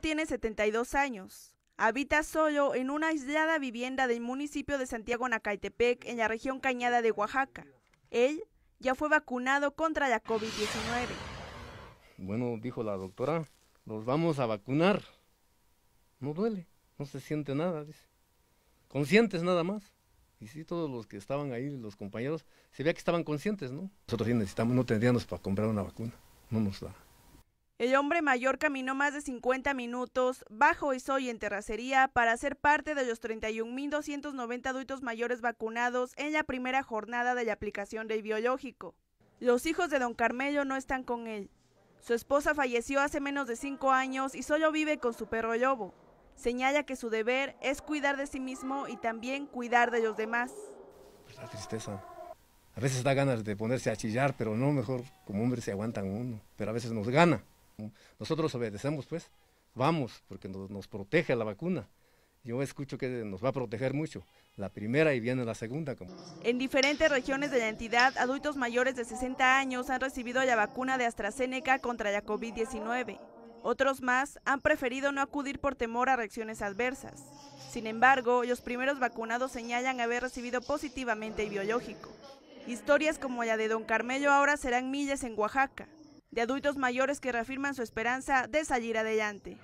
tiene 72 años. Habita solo en una aislada vivienda del municipio de Santiago Nacaitepec, en la región Cañada de Oaxaca. Él ya fue vacunado contra la COVID-19. Bueno, dijo la doctora, los vamos a vacunar. No duele, no se siente nada, dice. Conscientes nada más. Y sí, todos los que estaban ahí, los compañeros, se veía que estaban conscientes, ¿no? Nosotros sí necesitamos, no tendríamos para comprar una vacuna. No nos da. El hombre mayor caminó más de 50 minutos bajo y soy en terracería para ser parte de los 31.290 adultos mayores vacunados en la primera jornada de la aplicación del biológico. Los hijos de don Carmelo no están con él. Su esposa falleció hace menos de cinco años y solo vive con su perro lobo. Señala que su deber es cuidar de sí mismo y también cuidar de los demás. Pues la tristeza. A veces da ganas de ponerse a chillar, pero no, mejor como hombre se aguantan uno, pero a veces nos gana. Nosotros obedecemos, pues, vamos, porque nos, protege la vacuna yo escucho que nos va a proteger mucho, la primera y viene la segunda. En diferentes regiones de la entidad, adultos mayores de 60 años han recibido la vacuna de AstraZeneca contra la COVID-19. Otros más han preferido no acudir por temor a reacciones adversas. Sin embargo, los primeros vacunados señalan haber recibido positivamente el biológico. Historias como la de Don Carmelo ahora serán miles en Oaxaca, de adultos mayores que reafirman su esperanza de salir adelante.